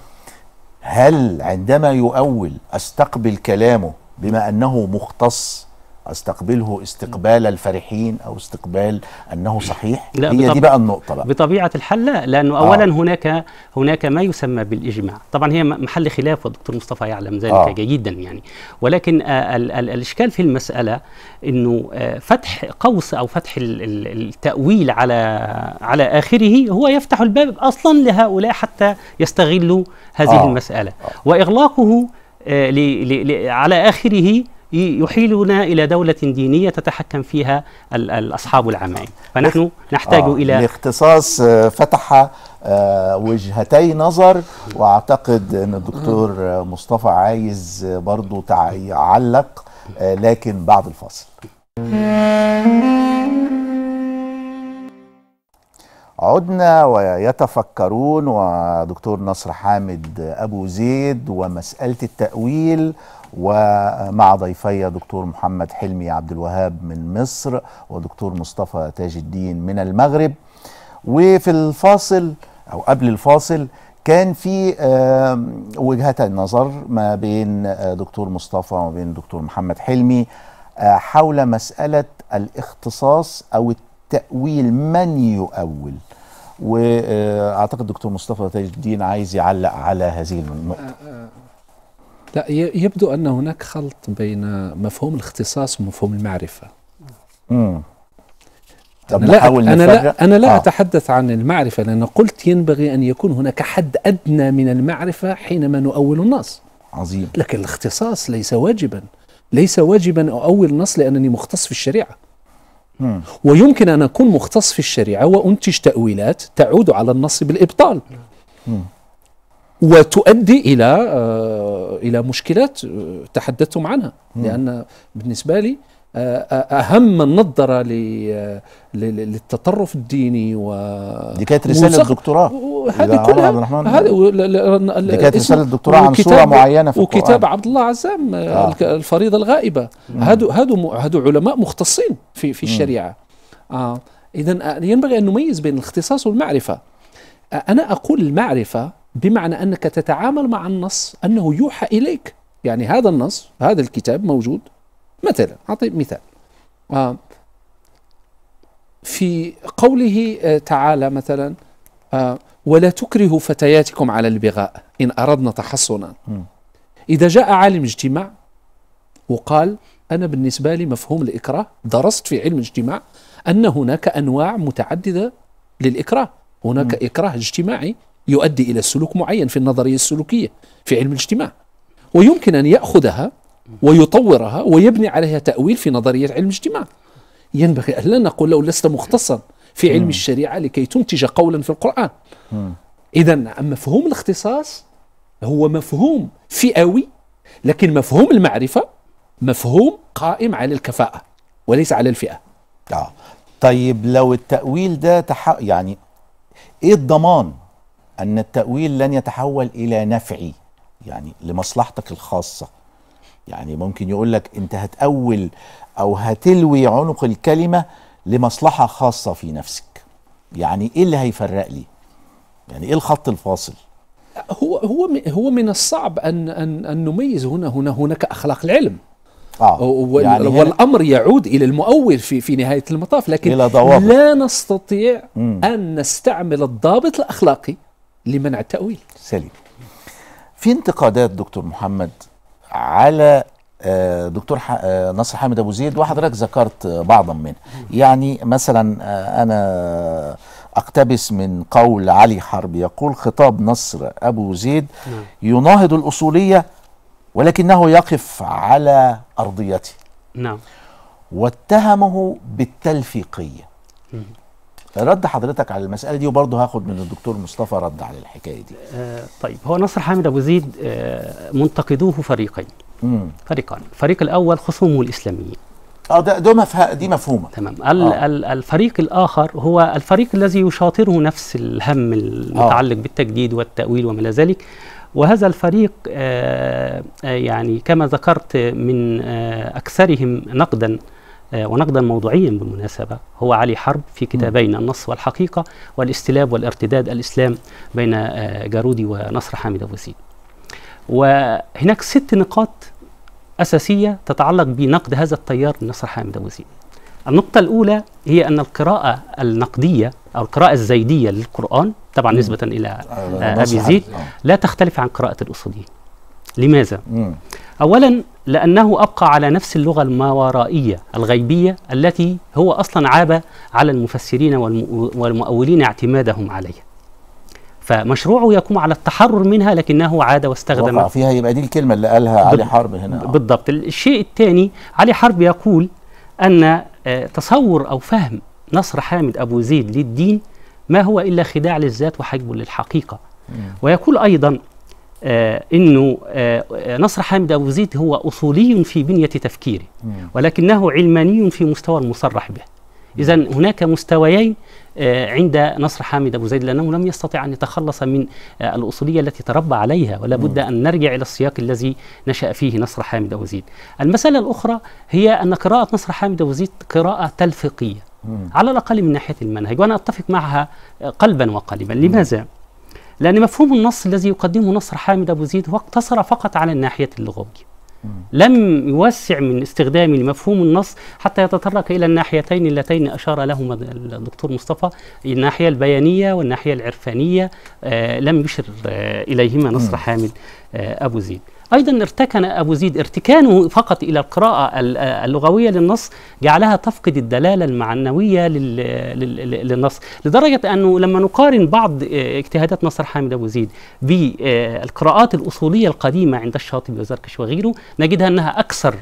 هل عندما يؤول أستقبل كلامه بما أنه مختص استقبله استقبال الفرحين او استقبال انه صحيح لا هي دي بقى النقطه بقى بطبيعه الحال لا لانه اولا آه. هناك هناك ما يسمى بالاجماع طبعا هي محل خلاف والدكتور مصطفى يعلم ذلك آه. جيدا يعني ولكن آه ال ال الاشكال في المساله انه آه فتح قوس او فتح التاويل على على اخره هو يفتح الباب اصلا لهؤلاء حتى يستغلوا هذه آه. المساله آه. واغلاقه آه على اخره يحيلنا إلى دولة دينية تتحكم فيها أصحاب العمائم فنحن نحتاج آه إلى الاختصاص آه، فتح آه، وجهتي نظر وأعتقد أن الدكتور مصطفى عايز برضو يعلق آه، لكن بعد الفاصل عدنا ويتفكرون ودكتور نصر حامد أبو زيد ومسألة التأويل ومع ضيفي دكتور محمد حلمي عبد الوهاب من مصر ودكتور مصطفى تاج الدين من المغرب وفي الفاصل او قبل الفاصل كان في وجهات النظر ما بين آه، دكتور مصطفى وما بين دكتور محمد حلمي آه، حول مسألة الاختصاص أو التأويل من يؤول وأعتقد دكتور مصطفى تاج الدين عايز يعلق على هذه النقطة آه، لا يبدو أن هناك خلط بين مفهوم الاختصاص ومفهوم المعرفة امم طب أنا نحاول لا أنا لا, أنا لا آه. أتحدث عن المعرفة لأن قلت ينبغي أن يكون هناك حد أدنى من المعرفة حينما نؤول النص عظيم لكن الاختصاص ليس واجبا ليس واجبا أؤول النص لأنني مختص في الشريعة مم. ويمكن أن أكون مختص في الشريعة وأنتج تأويلات تعود على النص بالإبطال مم. وتؤدي الى آه، الى مشكلات آه، تحدثتم عنها لان بالنسبه لي آه، اهم من نظر للتطرف الديني و دي كانت رساله الدكتوراه هذه كلها عبد الرحمن هذه دي كانت رساله الدكتوراه عن صوره معينه في وكتاب عبد الله عزام آه. الفريضه الغائبه هادو هادو هادو علماء مختصين في في الشريعه آه اذا ينبغي ان نميز بين الاختصاص والمعرفه انا اقول المعرفه بمعنى أنك تتعامل مع النص أنه يوحى إليك يعني هذا النص هذا الكتاب موجود مثلا أعطي مثال آه، في قوله آه، تعالى مثلا آه، ولا تكرهوا فتياتكم على البغاء إن أردنا تحصنا إذا جاء عالم اجتماع وقال أنا بالنسبة لي مفهوم الإكراه درست في علم اجتماع أن هناك أنواع متعددة للإكراه هناك إكراه اجتماعي يؤدي إلى سلوك معين في النظرية السلوكية في علم الاجتماع ويمكن أن يأخذها ويطورها ويبني عليها تأويل في نظرية علم الاجتماع ينبغي أن لا نقول له لست مختصا في علم الشريعة لكي تنتج قولا في القرآن إذا مفهوم الاختصاص هو مفهوم فئوي لكن مفهوم المعرفة مفهوم قائم على الكفاءة وليس على الفئة آه. طيب لو التأويل ده تح... يعني إيه الضمان أن التأويل لن يتحول إلى نفعي يعني لمصلحتك الخاصة يعني ممكن يقول لك أنت هتأول أو هتلوي عنق الكلمة لمصلحة خاصة في نفسك يعني إيه اللي هيفرق لي يعني إيه الخط الفاصل هو هو هو من الصعب ان ان ان نميز هنا هنا هناك اخلاق العلم آه. وال يعني والامر يعود الى المؤول في في نهايه المطاف لكن لا نستطيع م. ان نستعمل الضابط الاخلاقي لمنع التأويل سليم في انتقادات دكتور محمد على آه، دكتور آه، نصر حامد ابو زيد وحضرتك ذكرت بعضا منها يعني مثلا آه، انا اقتبس من قول علي حرب يقول خطاب نصر ابو زيد نعم. يناهض الاصوليه ولكنه يقف على ارضيته نعم واتهمه بالتلفيقيه رد حضرتك على المساله دي وبرضه هاخد من الدكتور مصطفى رد على الحكايه دي آه طيب هو نصر حامد ابو زيد آه منتقدوه فريقين فريقان الفريق الاول خصومه الاسلاميين اه ده ده مفه... دي مفهومه تمام آه. الفريق الاخر هو الفريق الذي يشاطره نفس الهم آه. المتعلق آه. بالتجديد والتاويل وما الى ذلك وهذا الفريق آه, آه، يعني كما ذكرت من آه اكثرهم نقدا آه، ونقدا موضوعيا بالمناسبة هو علي حرب في كتابين النص والحقيقة والاستلاب والارتداد الإسلام بين آه، جارودي ونصر حامد أبو زيد وهناك ست نقاط أساسية تتعلق بنقد هذا التيار لنصر حامد أبو زيد النقطة الأولى هي أن القراءة النقدية أو القراءة الزيدية للقرآن طبعا مم. نسبة إلى آه، أبي زيد لا تختلف عن قراءة الأصوليين لماذا؟ مم. أولا لأنه أبقى على نفس اللغة الماورائية الغيبية التي هو أصلا عاب على المفسرين والمؤولين اعتمادهم عليها فمشروعه يقوم على التحرر منها لكنه عاد واستخدم وقع فيها يبقى دي الكلمة اللي قالها علي حرب هنا آه. بالضبط الشيء الثاني علي حرب يقول أن آه، تصور أو فهم نصر حامد أبو زيد للدين ما هو إلا خداع للذات وحجب للحقيقة ويقول أيضا آه انه آه،, آه نصر حامد ابو زيد هو اصولي في بنيه تفكيره ولكنه علماني في مستوى المصرح به اذا هناك مستويين آه عند نصر حامد ابو زيد لانه لم يستطع ان يتخلص من آه، الاصوليه التي تربى عليها ولا بد ان نرجع الى السياق الذي نشا فيه نصر حامد ابو زيد المساله الاخرى هي ان قراءه نصر حامد ابو زيد قراءه تلفيقيه على الاقل من ناحيه المنهج وانا اتفق معها قلبا وقالبا لماذا لأن مفهوم النص الذي يقدمه نصر حامد أبو زيد هو اقتصر فقط على الناحية اللغوية لم يوسع من استخدام مفهوم النص حتى يتطرق إلى الناحيتين اللتين أشار لهما الدكتور مصطفى الناحية البيانية والناحية العرفانية آه لم يشر آه إليهما نصر حامد آه أبو زيد أيضا ارتكن أبو زيد ارتكانه فقط إلى القراءة اللغوية للنص جعلها تفقد الدلالة المعنوية للنص لدرجة أنه لما نقارن بعض آه، اجتهادات نصر حامد أبو زيد بالقراءات آه، الأصولية القديمة عند الشاطبي وزركش وغيره نجدها أنها أكثر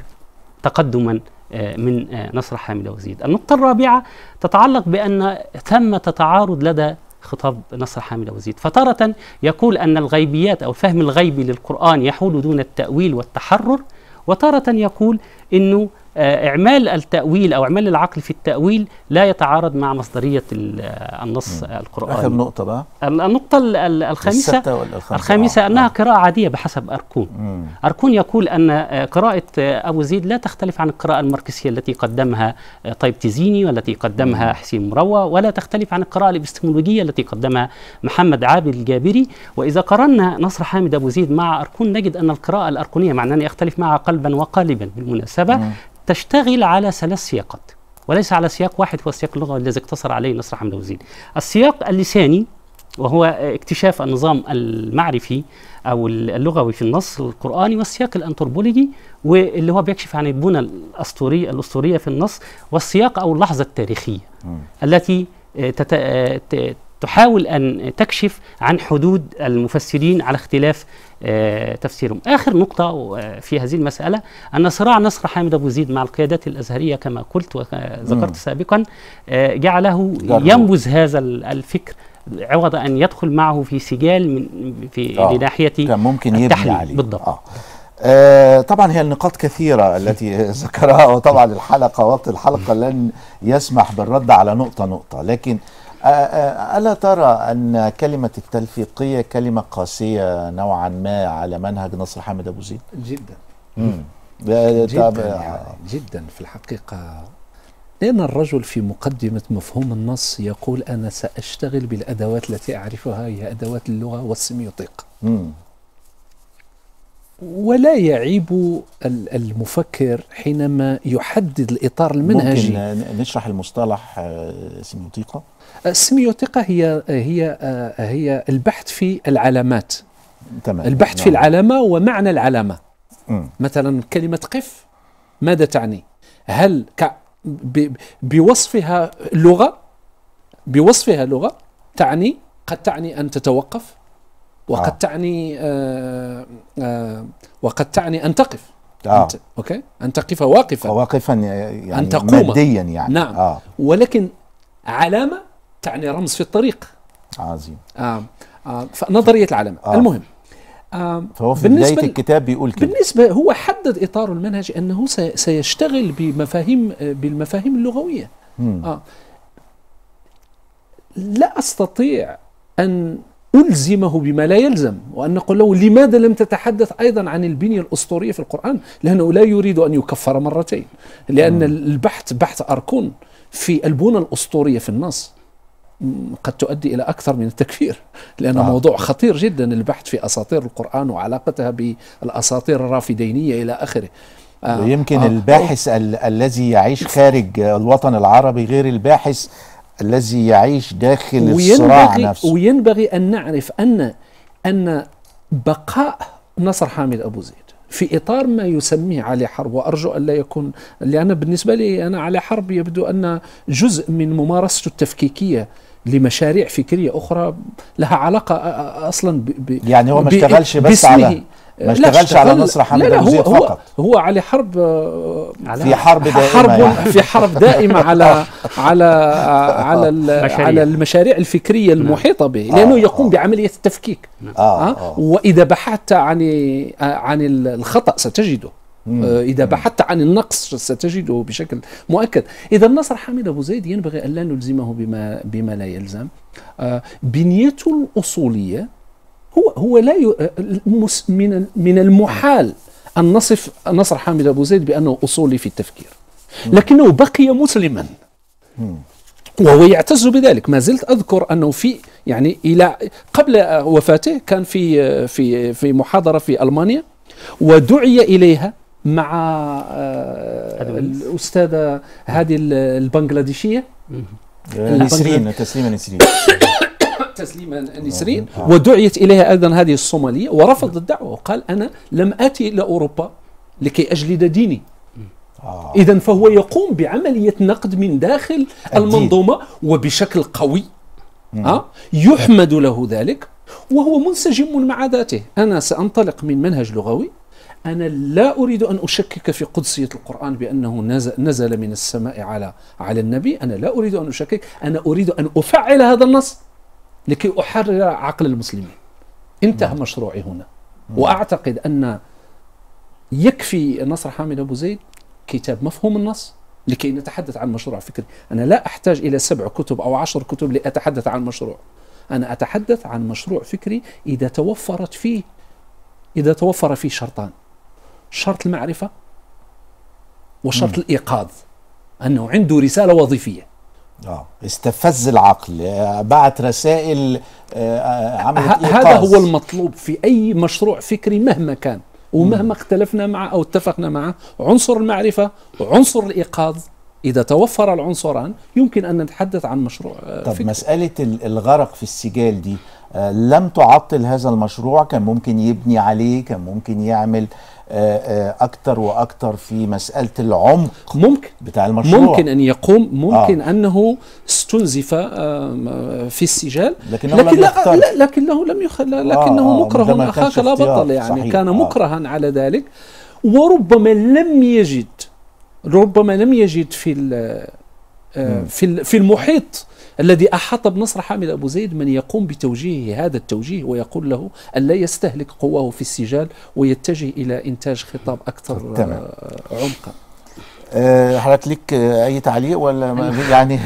تقدما آه، من نصر حامد أبو زيد النقطة الرابعة تتعلق بأن ثمة تعارض لدى خطاب نصر حامد أبو زيد فتارة يقول أن الغيبيات أو الفهم الغيبي للقرآن يحول دون التأويل والتحرر وتارة يقول أنه آه، اعمال التاويل او اعمال العقل في التاويل لا يتعارض مع مصدريه النص القراني اخر نقطه بقى النقطه الخامسه الخامسه, الخامسة انها قراءه عاديه بحسب اركون مم. اركون يقول ان آه، قراءه آه، ابو زيد لا تختلف عن القراءه الماركسيه التي قدمها طيب تيزيني والتي قدمها حسين مروى ولا تختلف عن القراءه الابستمولوجيه التي قدمها محمد عابد الجابري واذا قارنا نصر حامد ابو زيد مع اركون نجد ان القراءه الاركونيه مع اختلف معها قلبا وقالبا بالمناسبه مم. تشتغل على ثلاث سياقات وليس على سياق واحد هو سياق اللغه الذي اقتصر عليه نصر حمدوزين السياق اللساني وهو اكتشاف النظام المعرفي او اللغوي في النص القراني والسياق الانثروبولوجي واللي هو بيكشف عن البنى الاسطوريه الاسطوريه في النص والسياق او اللحظه التاريخيه م. التي آه، آه، تحاول ان تكشف عن حدود المفسرين على اختلاف آه، تفسيرهم آخر نقطة آه، في هذه المسألة أن صراع نصر حامد أبو زيد مع القيادات الأزهرية كما قلت وذكرت سابقا آه، جعله ينبذ هذا الفكر عوض أن يدخل معه في سجال من في آه ناحية كان ممكن يبني عليه بالضبط آه. آه طبعا هي النقاط كثيرة التي ذكرها وطبعا الحلقة وقت الحلقة لن يسمح بالرد على نقطة نقطة لكن آه، آه، ألا ترى أن كلمة التلفيقية كلمة قاسية نوعا ما على منهج نصر حامد أبو زيد؟ جدا مم. جدا, آه، يعني جدا في الحقيقة لأن الرجل في مقدمة مفهوم النص يقول أنا سأشتغل بالأدوات التي أعرفها هي أدوات اللغة والسميوطيق ولا يعيب المفكر حينما يحدد الإطار المنهجي ممكن نشرح المصطلح آه، سيميوتيقا السيميوتيقا آه، هي هي آه، هي البحث في العلامات تمام البحث نعم. في العلامة ومعنى العلامة م. مثلا كلمة قف ماذا تعني هل ك بوصفها لغة بوصفها لغة تعني قد تعني أن تتوقف وقد آه. تعني آه آه وقد تعني ان تقف آه. أنت اوكي ان تقف واقفا واقفا يعني أن يعني تقوم. ماديا يعني نعم آه. ولكن علامه تعني رمز في الطريق عظيم آه. آه. فنظريه العلامه آه. المهم آه فهو في بداية الكتاب بيقول كده بالنسبة هو حدد إطار المنهج أنه سيشتغل بمفاهيم آه، بالمفاهيم اللغوية آه لا أستطيع أن ألزمه بما لا يلزم وأن نقول له لماذا لم تتحدث أيضا عن البنية الأسطورية في القرآن لأنه لا يريد أن يكفر مرتين لأن البحث بحث أركون في البنى الأسطورية في النص قد تؤدي إلى أكثر من التكفير لأن آه. موضوع خطير جدا البحث في أساطير القرآن وعلاقتها بالأساطير الرافدينية إلى آخره آه. يمكن آه. الباحث آه. الذي يعيش خارج الوطن العربي غير الباحث الذي يعيش داخل الصراع نفسه وينبغي أن نعرف أن أن بقاء نصر حامد أبو زيد في إطار ما يسميه علي حرب وأرجو أن لا يكون لأن بالنسبة لي أنا علي حرب يبدو أن جزء من ممارسته التفكيكية لمشاريع فكرية أخرى لها علاقة أصلا ب ب يعني هو ما اشتغلش بس على ما اشتغلش على نصر حامد هو فقط هو, هو على حرب على آه، في حرب دائمه حرب يعني. في حرب دائمه على على على على المشاريع الفكريه نعم. المحيطه به لانه آه، يقوم آه. بعمليه التفكيك نعم. واذا بحثت عن عن الخطا ستجده إذا بحثت عن النقص ستجده بشكل مؤكد إذا نصر حامد أبو زيد ينبغي أن لا نلزمه بما, بما لا يلزم بنيته الأصولية هو هو لا ي... من من المحال ان نصف نصر حامد ابو زيد بانه اصولي في التفكير لكنه بقي مسلما وهو يعتز بذلك ما زلت اذكر انه في يعني الى قبل وفاته كان في في في محاضره في المانيا ودعي اليها مع آه، الاستاذه هذه البنغلاديشيه نسرين تسليما نسرين تسليما نسرين آه. آه. ودعيت إليها أيضا هذه الصومالية ورفض الدعوة وقال أنا لم أتي إلى أوروبا لكي أجلد ديني آه. إذا فهو يقوم بعملية نقد من داخل المنظومة وبشكل قوي أه؟ يحمد له ذلك وهو منسجم مع ذاته أنا سأنطلق من منهج لغوي أنا لا أريد أن أشكك في قدسية القرآن بأنه نزل من السماء على على النبي أنا لا أريد أن أشكك أنا أريد أن أفعل هذا النص لكي أحرر عقل المسلمين انتهى م. نعم. مشروعي هنا م. نعم. وأعتقد أن يكفي نصر حامد أبو زيد كتاب مفهوم النص لكي نتحدث عن مشروع فكري أنا لا أحتاج إلى سبع كتب أو عشر كتب لأتحدث عن مشروع أنا أتحدث عن مشروع فكري إذا توفرت فيه إذا توفر فيه شرطان شرط المعرفة وشرط م. نعم. الإيقاظ أنه عنده رسالة وظيفية آه. استفز العقل آه، بعت رسائل آه، آه، عملت هذا هو المطلوب في أي مشروع فكري مهما كان ومهما اختلفنا معه أو اتفقنا معه عنصر المعرفة وعنصر الإيقاظ إذا توفر العنصران يمكن أن نتحدث عن مشروع طب فكري. مسألة الغرق في السجال دي لم تعطل هذا المشروع كان ممكن يبني عليه كان ممكن يعمل آه، آه، اكتر واكتر في مساله العمق ممكن بتاع المشروع ممكن ان يقوم آه. ممكن آه. انه استنزف في السجال لكنه لكن لم لا, لكنه لم يخ... لكنه آه مكره اخاك لا بطل يعني صحيح. كان مكرها آه. على ذلك وربما لم يجد ربما لم يجد في آه، في في المحيط الذي أحاط بنصر حامد أبو زيد من يقوم بتوجيهه هذا التوجيه ويقول له أن لا يستهلك قواه في السجال ويتجه إلى إنتاج خطاب أكثر آه، عمقا آه، حضرتك ليك آه، اي تعليق ولا ما أيوه. يعني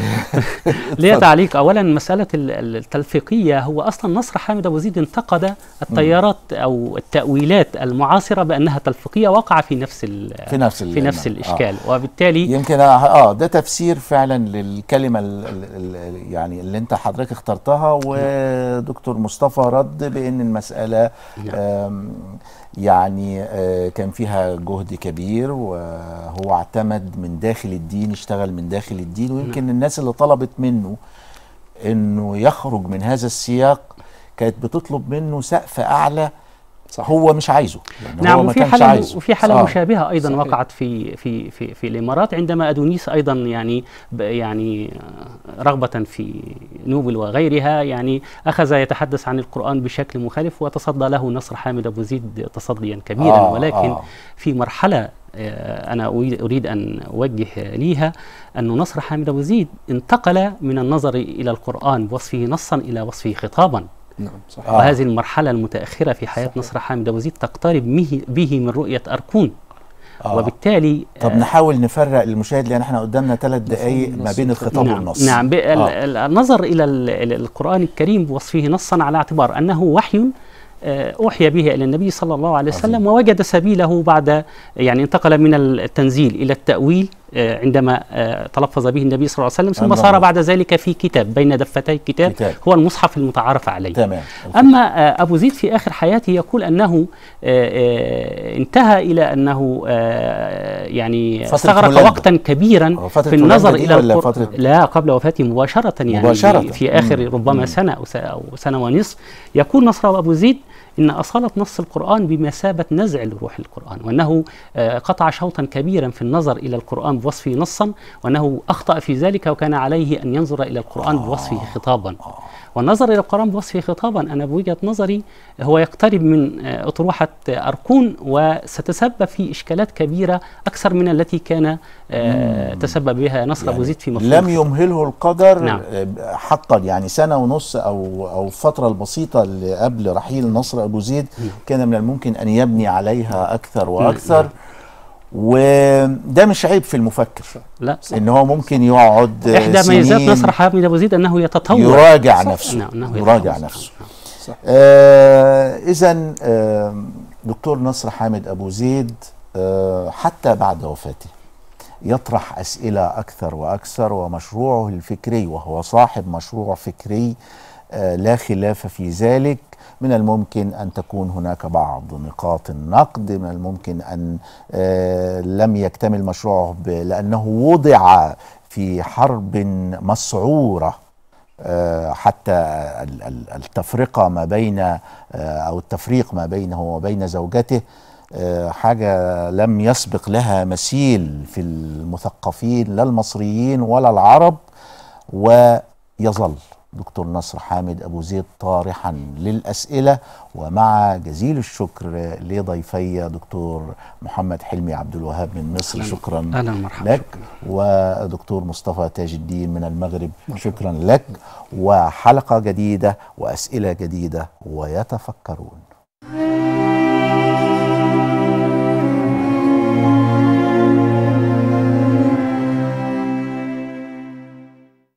ليه تعليق اولا مساله التلفيقيه هو اصلا نصر حامد ابو زيد انتقد التيارات او التاويلات المعاصره بانها تلفيقيه وقع في نفس في نفس في نفس آه. الاشكال آه. وبالتالي يمكن اه ده تفسير فعلا للكلمه الـ الـ يعني اللي انت حضرتك اخترتها نعم. ودكتور مصطفى رد بان المساله نعم. يعني آه، كان فيها جهد كبير وهو اعتمد من داخل الدين اشتغل من داخل الدين ويمكن الناس اللي طلبت منه انه يخرج من هذا السياق كانت بتطلب منه سقف اعلى صح. هو مش عايزه يعني نعم هو وفي حالة عايزه وفي حاله صح. آه. مشابهه ايضا صحيح. وقعت في في في في الامارات عندما ادونيس ايضا يعني يعني رغبه في نوبل وغيرها يعني اخذ يتحدث عن القران بشكل مخالف وتصدى له نصر حامد ابو زيد تصديا كبيرا آه ولكن آه. في مرحله آه، أنا أريد أن أوجه ليها أن نصر حامد أبو زيد انتقل من النظر إلى القرآن بوصفه نصا إلى وصفه خطابا نعم صحيح. وهذه المرحلة المتأخرة في حياة صحيح. نصر حامد أبو زيد تقترب به من رؤية أركون آه. وبالتالي طب آه نحاول نفرق المشاهد لان احنا قدامنا ثلاث دقائق ما بين الخطاب نعم والنص نعم آه. النظر الى القران الكريم بوصفه نصا على اعتبار انه وحي آه، أوحي به إلى النبي صلى الله عليه وسلم ووجد سبيله بعد يعني انتقل من التنزيل إلى التأويل آه، عندما آه، تلفظ به النبي صلى الله عليه وسلم ثم صار بعد ذلك في كتاب بين دفتي كتاب. هو المصحف المتعارف عليه تمام. أما آه، أبو زيد في آخر حياته يقول أنه انتهى إلى أنه يعني استغرق وقتا كبيرا في النظر إلى لا قبل وفاته مباشرة يعني مباشرة. في آخر ربما سنة أو سنة ونصف يكون نصر أبو زيد إن أصالة نص القرآن بمثابة نزع لروح القرآن وأنه آه، قطع شوطا كبيرا في النظر إلى القرآن بوصفه نصا وأنه أخطأ في ذلك وكان عليه أن ينظر إلى القرآن بوصفه خطابا والنظر إلى القرآن بوصفه خطابا أنا بوجهة نظري هو يقترب من آه، أطروحة آه، أركون وستسبب في إشكالات كبيرة أكثر من التي كان آه، تسبب بها نصر يعني أبو زيد في مفهوم لم يمهله القدر نعم. حتى يعني سنة ونص أو أو الفترة البسيطة اللي قبل رحيل نصر أبو زيد كان من الممكن أن يبني عليها أكثر وأكثر نعم. وده مش عيب في المفكر لا صح. ان هو ممكن يقعد احدى ميزات نصر حامد ابو زيد انه يتطور يراجع نفسه نعم يراجع نفسه نعم. آه اذا آه دكتور نصر حامد ابو زيد آه حتى بعد وفاته يطرح اسئله اكثر واكثر ومشروعه الفكري وهو صاحب مشروع فكري آه لا خلاف في ذلك من الممكن أن تكون هناك بعض نقاط النقد من الممكن أن آه، لم يكتمل مشروعه لأنه وضع في حرب مسعورة آه، حتى التفرقة ما بين آه، أو التفريق ما بينه وبين زوجته حاجة لم يسبق لها مثيل في المثقفين لا المصريين ولا العرب ويظل دكتور نصر حامد أبو زيد طارحا للأسئلة ومع جزيل الشكر لضيفي دكتور محمد حلمي عبد الوهاب من مصر أهلا شكرا أهلا مرحبا لك شكرا. ودكتور مصطفى تاج الدين من المغرب مرحبا. شكرا لك وحلقة جديدة وأسئلة جديدة ويتفكرون